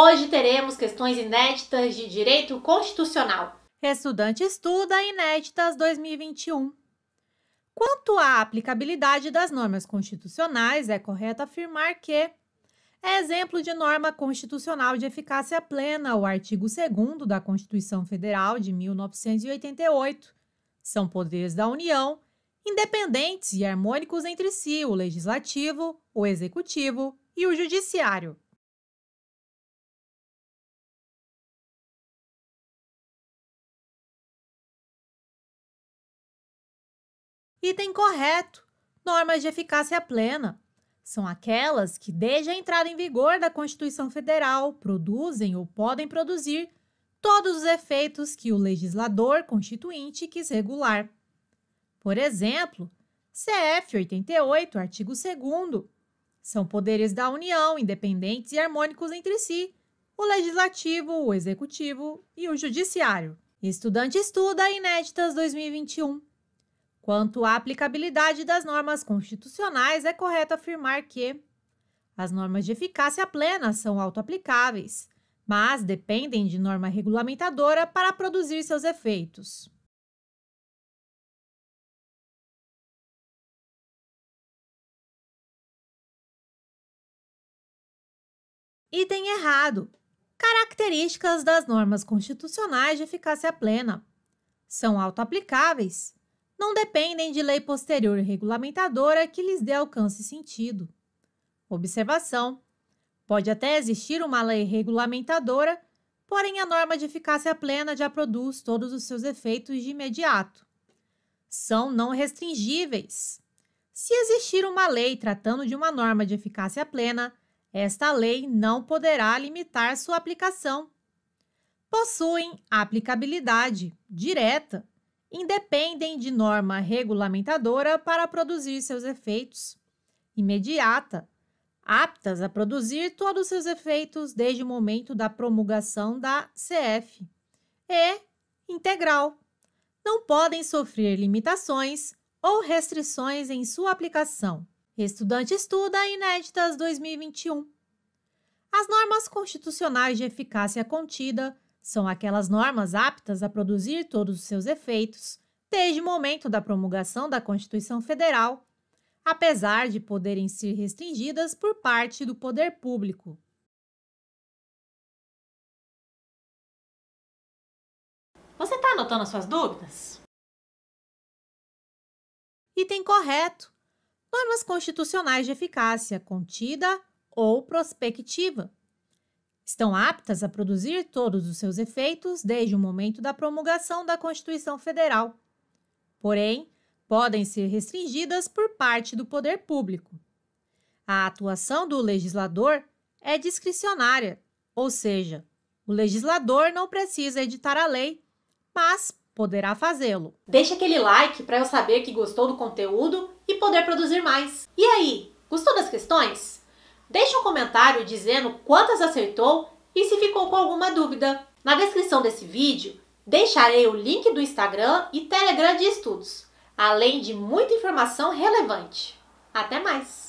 Hoje teremos questões inéditas de direito constitucional. Estudante estuda Inéditas 2021. Quanto à aplicabilidade das normas constitucionais, é correto afirmar que é exemplo de norma constitucional de eficácia plena o artigo 2 da Constituição Federal de 1988. São poderes da União, independentes e harmônicos entre si o legislativo, o executivo e o judiciário. Item correto. Normas de eficácia plena são aquelas que, desde a entrada em vigor da Constituição Federal, produzem ou podem produzir todos os efeitos que o legislador constituinte quis regular. Por exemplo, CF 88, artigo 2 são poderes da União, independentes e harmônicos entre si, o legislativo, o executivo e o judiciário. Estudante estuda inéditas 2021. Quanto à aplicabilidade das normas constitucionais, é correto afirmar que as normas de eficácia plena são autoaplicáveis, mas dependem de norma regulamentadora para produzir seus efeitos. Item errado: Características das normas constitucionais de eficácia plena. São autoaplicáveis, não dependem de lei posterior regulamentadora que lhes dê alcance e sentido. Observação: pode até existir uma lei regulamentadora, porém a norma de eficácia plena já produz todos os seus efeitos de imediato. São não restringíveis. Se existir uma lei tratando de uma norma de eficácia plena, esta lei não poderá limitar sua aplicação. Possuem aplicabilidade direta independem de norma regulamentadora para produzir seus efeitos, imediata, aptas a produzir todos seus efeitos desde o momento da promulgação da CF, e integral. Não podem sofrer limitações ou restrições em sua aplicação. Estudante estuda Inéditas 2021. As normas constitucionais de eficácia contida são aquelas normas aptas a produzir todos os seus efeitos, desde o momento da promulgação da Constituição Federal, apesar de poderem ser restringidas por parte do poder público. Você está anotando as suas dúvidas? Item correto: normas constitucionais de eficácia contida ou prospectiva estão aptas a produzir todos os seus efeitos desde o momento da promulgação da Constituição Federal. Porém, podem ser restringidas por parte do poder público. A atuação do legislador é discricionária, ou seja, o legislador não precisa editar a lei, mas poderá fazê-lo. Deixa aquele like para eu saber que gostou do conteúdo e poder produzir mais. E aí, gostou das questões? Deixe um comentário dizendo quantas acertou e se ficou com alguma dúvida. Na descrição desse vídeo, deixarei o link do Instagram e Telegram de estudos, além de muita informação relevante. Até mais!